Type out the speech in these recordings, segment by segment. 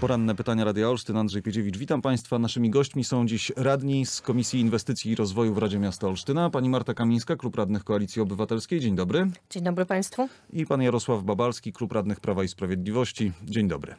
Poranne pytania Radia Olsztyn, Andrzej Piedziewicz. Witam Państwa. Naszymi gośćmi są dziś radni z Komisji Inwestycji i Rozwoju w Radzie Miasta Olsztyna, pani Marta Kamińska, Klub Radnych Koalicji Obywatelskiej. Dzień dobry. Dzień dobry Państwu. I pan Jarosław Babalski, Klub Radnych Prawa i Sprawiedliwości. Dzień dobry.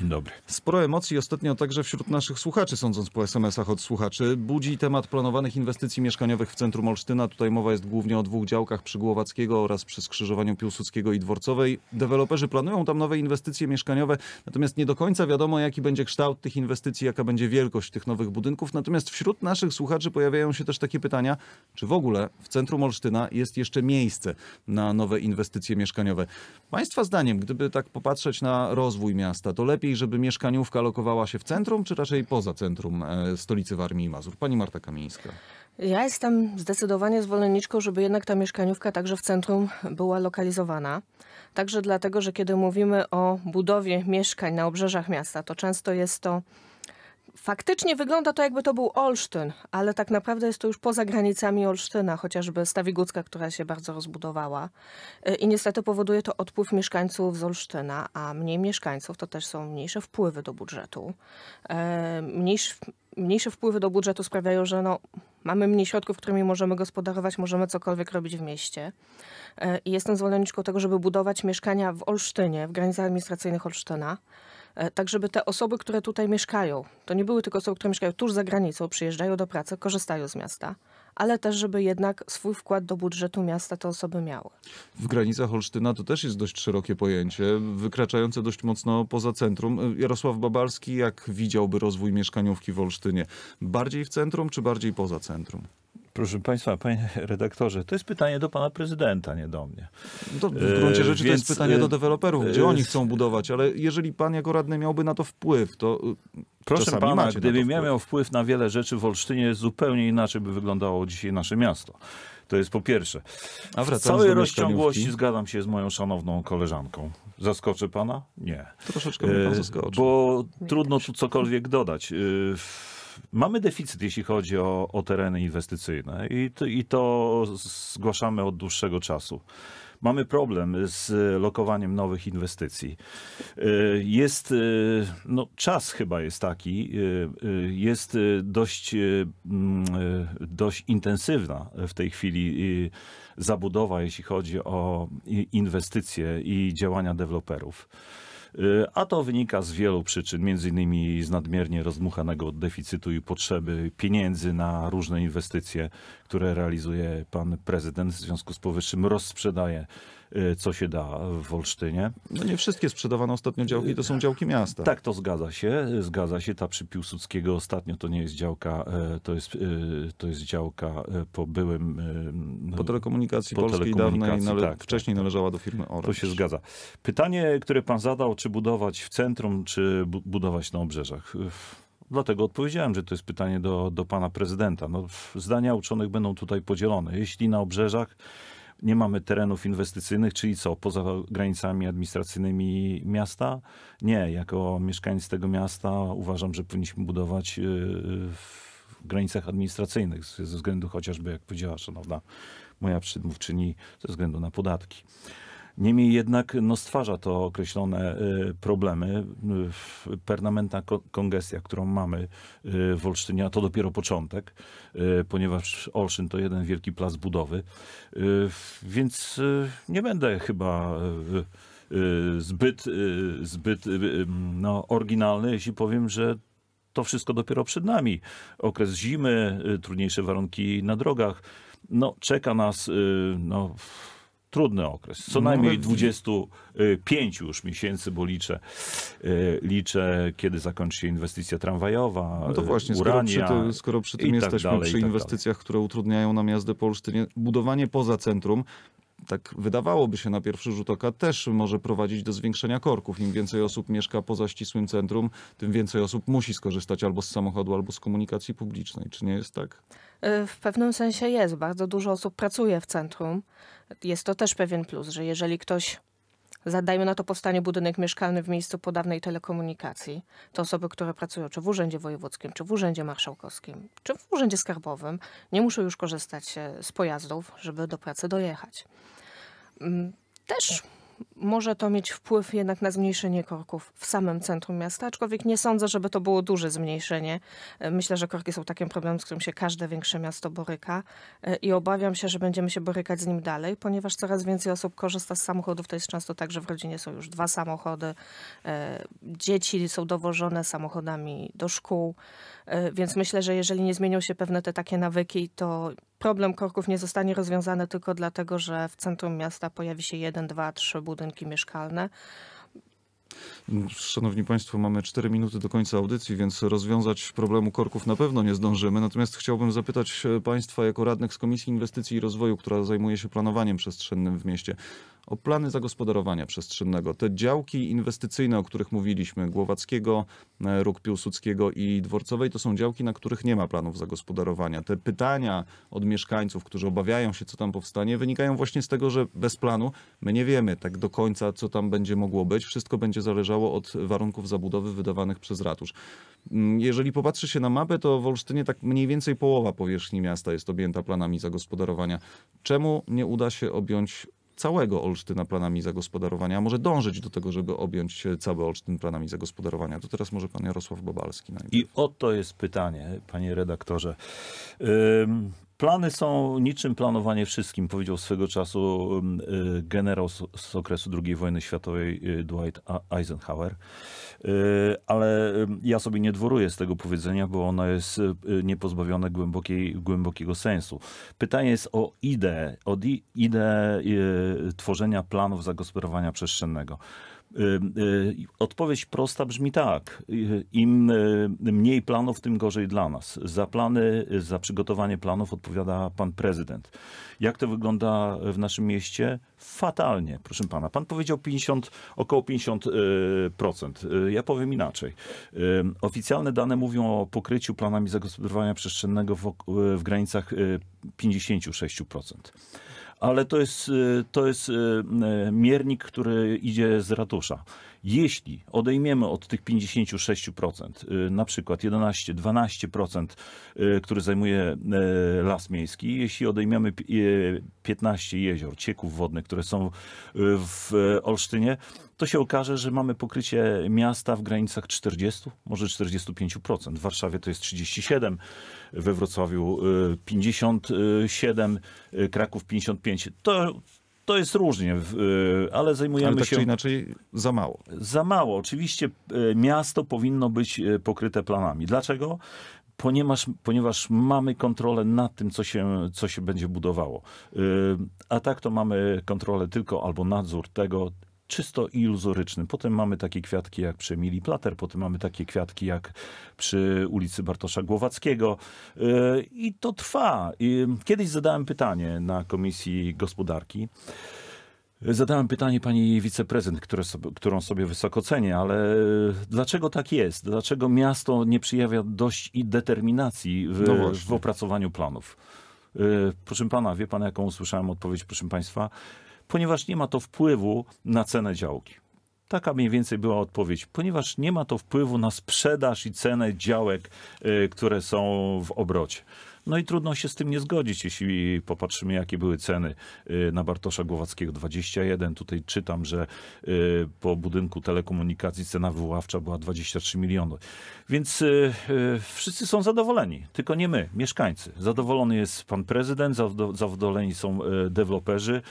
Dzień dobry. Sporo emocji ostatnio także wśród naszych słuchaczy, sądząc po SMS-ach od słuchaczy. Budzi temat planowanych inwestycji mieszkaniowych w centrum Olsztyna. Tutaj mowa jest głównie o dwóch działkach przy Głowackiego oraz przy skrzyżowaniu Piłsudskiego i Dworcowej. Deweloperzy planują tam nowe inwestycje mieszkaniowe, natomiast nie do końca wiadomo, jaki będzie kształt tych inwestycji, jaka będzie wielkość tych nowych budynków. Natomiast wśród naszych słuchaczy pojawiają się też takie pytania, czy w ogóle w centrum Olsztyna jest jeszcze miejsce na nowe inwestycje mieszkaniowe. Państwa zdaniem, gdyby tak popatrzeć na rozwój miasta, to lepiej lepiej, żeby mieszkaniówka lokowała się w centrum, czy raczej poza centrum e, stolicy Warmii i Mazur? Pani Marta Kamińska. Ja jestem zdecydowanie zwolenniczką, żeby jednak ta mieszkaniówka także w centrum była lokalizowana. Także dlatego, że kiedy mówimy o budowie mieszkań na obrzeżach miasta, to często jest to Faktycznie wygląda to jakby to był Olsztyn, ale tak naprawdę jest to już poza granicami Olsztyna, chociażby Stawigucka, która się bardzo rozbudowała. Y, I niestety powoduje to odpływ mieszkańców z Olsztyna, a mniej mieszkańców to też są mniejsze wpływy do budżetu. Y, mniejsze, mniejsze wpływy do budżetu sprawiają, że no, mamy mniej środków, którymi możemy gospodarować, możemy cokolwiek robić w mieście. Y, I jestem zwolenniczką tego, żeby budować mieszkania w Olsztynie, w granicach administracyjnych Olsztyna. E, tak żeby te osoby, które tutaj mieszkają, to nie były tylko osoby, które mieszkają tuż za granicą, przyjeżdżają do pracy, korzystają z miasta, ale też, żeby jednak swój wkład do budżetu miasta te osoby miały. W granicach Holsztyna to też jest dość szerokie pojęcie, wykraczające dość mocno poza centrum. E, Jarosław Babalski, jak widziałby rozwój mieszkaniówki w Olsztynie? Bardziej w centrum czy bardziej poza centrum? Proszę Państwa, panie redaktorze, to jest pytanie do pana prezydenta, nie do mnie. No to w gruncie e, rzeczy więc, to jest e, pytanie do deweloperów, gdzie oni chcą e, budować, ale jeżeli pan jako radny miałby na to wpływ, to. Proszę pana, gdybym ja miał wpływ na wiele rzeczy w Olsztynie, zupełnie inaczej by wyglądało dzisiaj nasze miasto. To jest po pierwsze. A w całej rozciągłości zgadzam się z moją szanowną koleżanką. Zaskoczy pana? Nie. Troszeczkę mnie pan zaskoczy. Bo trudno tu cokolwiek dodać mamy deficyt, jeśli chodzi o, o tereny inwestycyjne i to, i to zgłaszamy od dłuższego czasu mamy problem z lokowaniem nowych inwestycji. Y, jest, y, no, czas chyba jest taki, y, jest dość, mm, dość intensywna w tej chwili zabudowa, jeśli chodzi o inwestycje i działania deweloperów. Y, a to wynika z wielu przyczyn, między innymi z nadmiernie rozmuchanego deficytu i potrzeby pieniędzy na różne inwestycje, które realizuje pan prezydent. W związku z powyższym rozsprzedaje Y, co się da w Olsztynie. No nie wszystkie sprzedawane ostatnio działki to są działki miasta. Tak, to zgadza się. Zgadza się. Ta przy Piłsudskiego ostatnio to nie jest działka, e, to jest, e, to jest działka e, po byłym... No, po telekomunikacji po polskiej telekomunikacji, dawnej, tak, tak, wcześniej tak, należała do firmy Orange. To się zgadza. Pytanie, które pan zadał, czy budować w centrum, czy budować na obrzeżach? Dlatego odpowiedziałem, że to jest pytanie do, do pana prezydenta. No, zdania uczonych będą tutaj podzielone. Jeśli na obrzeżach, nie mamy terenów inwestycyjnych, czyli co, poza granicami administracyjnymi miasta? Nie, jako mieszkańcy tego miasta uważam, że powinniśmy budować y, w granicach administracyjnych, ze względu chociażby, jak powiedziała szanowna moja przedmówczyni, ze względu na podatki. Niemniej jednak no, stwarza to określone y, problemy. Y, permanentna kongestia, którą mamy y, w Olsztynie, a to dopiero początek, ponieważ Olsztyn to jeden wielki plac budowy. Więc nie będę chyba zbyt, zbyt no, oryginalny, jeśli powiem, że to wszystko dopiero przed nami. Okres zimy, trudniejsze warunki na drogach. No, czeka nas no, trudny okres. Co no, najmniej 25 już miesięcy, bo liczę, e, liczę kiedy zakończy się inwestycja tramwajowa. No to właśnie, urania, skoro przy, tak skoro przy tym jesteśmy, tak dalej, przy inwestycjach, tak które utrudniają nam jazdę po Olsztynie, budowanie poza centrum tak wydawałoby się na pierwszy rzut oka, też może prowadzić do zwiększenia korków. Im więcej osób mieszka poza ścisłym centrum, tym więcej osób musi skorzystać albo z samochodu, albo z komunikacji publicznej. Czy nie jest tak? Y, w pewnym sensie jest. Bardzo dużo osób pracuje w centrum. Jest to też pewien plus, że jeżeli ktoś Zadajmy na to powstanie budynek mieszkalny w miejscu podawnej telekomunikacji. To osoby, które pracują czy w Urzędzie Wojewódzkim, czy w Urzędzie Marszałkowskim, czy w Urzędzie Skarbowym, nie muszą już korzystać e, z pojazdów, żeby do pracy dojechać. Mm, też może to mieć wpływ jednak na zmniejszenie korków w samym centrum miasta, aczkolwiek nie sądzę, żeby to było duże zmniejszenie. E, myślę, że korki są takim problemem, z którym się każde większe miasto boryka e, i obawiam się, że będziemy się borykać z nim dalej, ponieważ coraz więcej osób korzysta z samochodów. To jest często tak, że w rodzinie są już dwa samochody, e, dzieci są dowożone samochodami do szkół, więc myślę, że jeżeli nie zmienią się pewne te takie nawyki, to problem korków nie zostanie rozwiązany tylko dlatego, że w centrum miasta pojawi się jeden, dwa, trzy budynki mieszkalne. Szanowni Państwo, mamy 4 minuty do końca audycji, więc rozwiązać problemu korków na pewno nie zdążymy. Natomiast chciałbym zapytać e, Państwa, jako radnych z Komisji Inwestycji i Rozwoju, która zajmuje się planowaniem przestrzennym w mieście, o plany zagospodarowania przestrzennego. Te działki inwestycyjne, o których mówiliśmy, Głowackiego, e, Róg Piłsudskiego i Dworcowej, to są działki, na których nie ma planów zagospodarowania. Te pytania od mieszkańców, którzy obawiają się, co tam powstanie, wynikają właśnie z tego, że bez planu my nie wiemy tak do końca, co tam będzie mogło być. Wszystko będzie zależało od warunków zabudowy wydawanych przez ratusz. Mm, jeżeli popatrzy się na mapę, to w Olsztynie tak mniej więcej połowa powierzchni miasta jest objęta planami zagospodarowania. Czemu nie uda się objąć całego Olsztyna planami zagospodarowania, a może dążyć do tego, żeby objąć e, cały Olsztyn planami zagospodarowania. To teraz może pan Jarosław Bobalski. Najpierw. I oto jest pytanie, panie redaktorze. Plany są niczym planowanie wszystkim, powiedział swego czasu mm, y, generał z, z okresu II wojny światowej y, Dwight Eisenhower. Y, ale ja sobie nie dworuję z tego powiedzenia, bo ono jest niepozbawione głębokiej, głębokiego sensu. Pytanie jest o ideę, o ideę tworzenia planów zagospodarowania przestrzennego. Y, y, odpowiedź prosta brzmi tak. Im y, mniej planów, tym gorzej dla nas. Za plany, za przygotowanie planów odpowiada pan prezydent. Jak to wygląda w naszym mieście? Fatalnie, proszę pana. Pan powiedział 50, około 50%. Ja powiem inaczej. Oficjalne dane mówią o pokryciu planami zagospodarowania przestrzennego w, w granicach 56% ale to jest, y, to jest y, y, miernik, który idzie z ratusza. Jeśli odejmiemy od tych 56%, y, na przykład 11-12%, y, który zajmuje y, las miejski, jeśli odejmiemy 15 jezior, cieków wodnych, które są w Olsztynie, to się okaże, że mamy pokrycie miasta w granicach 40, może 45%. W Warszawie to jest 37, we Wrocławiu 57, Kraków 55. To to jest różnie, y, ale zajmujemy ale tak się. Czy inaczej za mało. Za mało. Oczywiście y, miasto powinno być y, pokryte planami. Dlaczego? Ponieważ, ponieważ mamy kontrolę nad tym, co się, co się będzie budowało. A tak to mamy kontrolę tylko albo nadzór tego, czysto iluzorycznym. Potem mamy takie kwiatki jak przy Emilii Plater, potem mamy takie kwiatki jak przy ulicy Bartosza Głowackiego y, i to trwa. Kiedyś zadałem pytanie na Komisji Gospodarki. Zadałem pytanie pani wiceprezydent, które, którą sobie wysoko cenię, ale dlaczego tak jest? Dlaczego miasto nie przyjawia dość i determinacji w, no w opracowaniu planów? Y, proszę pana, wie pan jaką usłyszałem odpowiedź, proszę państwa? ponieważ nie ma to wpływu na cenę działki. Taka mniej więcej była odpowiedź, ponieważ nie ma to wpływu na sprzedaż i cenę działek, y, które są w obrocie. No i trudno się z tym nie zgodzić, jeśli popatrzymy, jakie były ceny y, na Bartosza Głowackiego 21. Tutaj czytam, że y, po budynku telekomunikacji cena wyławcza była 23 miliony. Więc y, wszyscy są zadowoleni, tylko nie my, mieszkańcy. Zadowolony jest pan prezydent, zadowoleni są deweloperzy.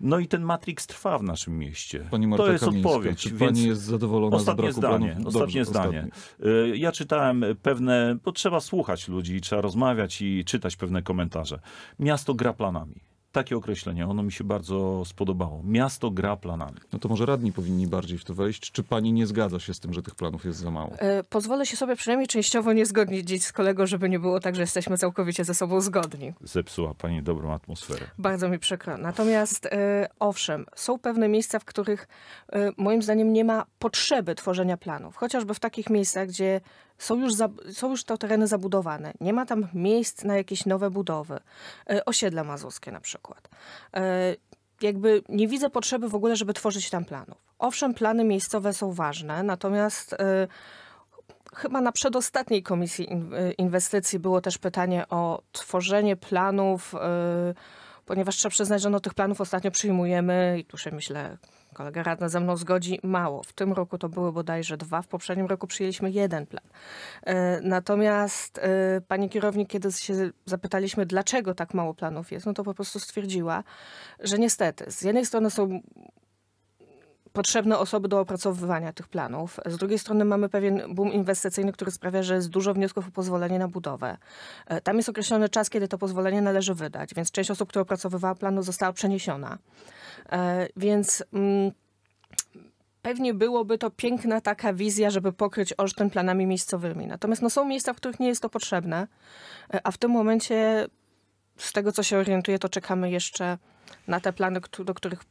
No i ten Matrix trwa w naszym mieście. Pani to jest Kamińska, odpowiedź. Czy pani jest zadowolona ostatnie z braku zdanie, Ostatnie zdanie. Ostatnie. Ja czytałem pewne, bo trzeba słuchać ludzi, trzeba rozmawiać i czytać pewne komentarze. Miasto gra planami. Takie określenie, ono mi się bardzo spodobało. Miasto gra planami. No to może radni powinni bardziej w to wejść. Czy pani nie zgadza się z tym, że tych planów jest za mało? E, pozwolę się sobie przynajmniej częściowo nie zgodnić dziś z kolego, żeby nie było tak, że jesteśmy całkowicie ze sobą zgodni. Zepsuła pani dobrą atmosferę. Bardzo mi przykro. Natomiast e, owszem, są pewne miejsca, w których e, moim zdaniem nie ma potrzeby tworzenia planów. Chociażby w takich miejscach, gdzie są już, za, są już te tereny zabudowane. Nie ma tam miejsc na jakieś nowe budowy. E, osiedla mazurskie na przykład. E, jakby nie widzę potrzeby w ogóle, żeby tworzyć tam planów. Owszem, plany miejscowe są ważne, natomiast e, chyba na przedostatniej komisji inwestycji było też pytanie o tworzenie planów, ponieważ trzeba przyznać, że no, tych planów ostatnio przyjmujemy i tu się myślę kolega radna ze mną zgodzi, mało. W tym roku to były bodajże dwa, w poprzednim roku przyjęliśmy jeden plan. E, natomiast e, pani kierownik, kiedy się zapytaliśmy, dlaczego tak mało planów jest, no to po prostu stwierdziła, że niestety z jednej strony są potrzebne osoby do opracowywania tych planów. Z drugiej strony mamy pewien boom inwestycyjny, który sprawia, że jest dużo wniosków o pozwolenie na budowę. E, tam jest określony czas, kiedy to pozwolenie należy wydać, więc część osób, która opracowywała plan, no, została przeniesiona. E, więc mm, pewnie byłoby to piękna taka wizja, żeby pokryć Olsztyn planami miejscowymi. Natomiast no, są miejsca, w których nie jest to potrzebne, e, a w tym momencie, z tego co się orientuję, to czekamy jeszcze na te plany, do których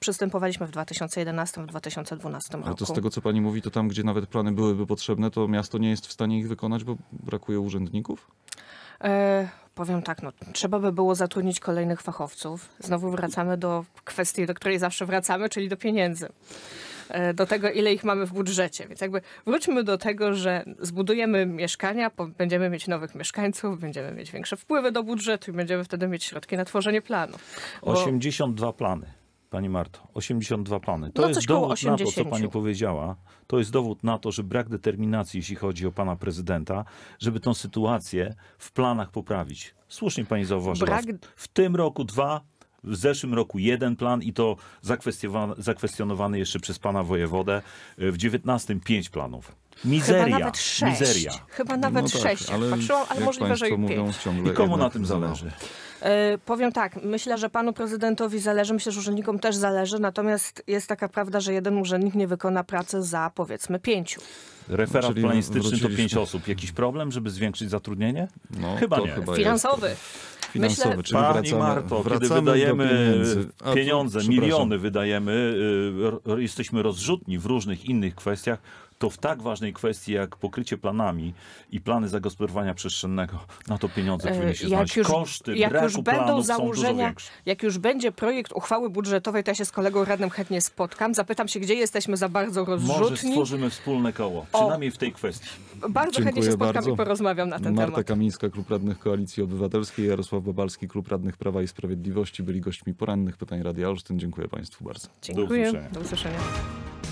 przystępowaliśmy w 2011, w 2012 roku. Ale to z tego, co pani mówi, to tam, gdzie nawet plany byłyby potrzebne, to miasto nie jest w stanie ich wykonać, bo brakuje urzędników? E, powiem tak, no, trzeba by było zatrudnić kolejnych fachowców. Znowu wracamy do kwestii, do której zawsze wracamy, czyli do pieniędzy e, do tego, ile ich mamy w budżecie. Więc jakby wróćmy do tego, że zbudujemy mieszkania, będziemy mieć nowych mieszkańców, będziemy mieć większe wpływy do budżetu i będziemy wtedy mieć środki na tworzenie planu. Bo... 82 plany. Pani Marto, 82 pany. To no jest dowód na to, co pani powiedziała. To jest dowód na to, że brak determinacji, jeśli chodzi o pana prezydenta, żeby tą sytuację w planach poprawić. Słusznie pani zauważyła. Brak... W tym roku dwa w zeszłym roku jeden plan i to zakwestionowany, jeszcze przez pana wojewodę. E, w 19 pięć planów. Mizeria. Chyba nawet sześć. Mizeria. Chyba no nawet no tak, sześć. Ale, Patrzyłam, ale możliwe, że i pięć. I komu na tym zależy? E, powiem tak, myślę, że panu prezydentowi zależy, myślę, że urzędnikom też zależy, natomiast jest taka prawda, że jeden urzędnik nie wykona pracy za powiedzmy pięciu. Referat planistyczny to pięć osób. Jakiś problem, żeby zwiększyć zatrudnienie? No, chyba nie. Chyba Finansowy. Jest finansowy, Myślę... czyli Pani wracamy, Marto, wracamy kiedy wydajemy pieniędzy, pieniądze, miliony wydajemy, y, jesteśmy rozrzutni w różnych innych kwestiach, to w tak ważnej kwestii jak pokrycie planami i plany zagospodarowania przestrzennego, na to pieniądze e, powinny się jak znaleźć. Już, Koszty jak braku już będą planów założenia, Jak już będzie projekt uchwały budżetowej, to ja się z kolegą radnym chętnie spotkam. Zapytam się, gdzie jesteśmy za bardzo rozrzutni. Może stworzymy wspólne koło, o, przynajmniej w tej kwestii. Bardzo Dziękuję chętnie się spotkam bardzo. i porozmawiam na ten Marta temat. Marta Kamińska, Klub Radnych Koalicji Obywatelskiej, Jarosław Babalski, Klub Radnych Prawa i Sprawiedliwości byli gośćmi porannych pytań Radia Olsztyn. Dziękuję Państwu bardzo. Dziękuję. Do usłyszenia. Do usłyszenia.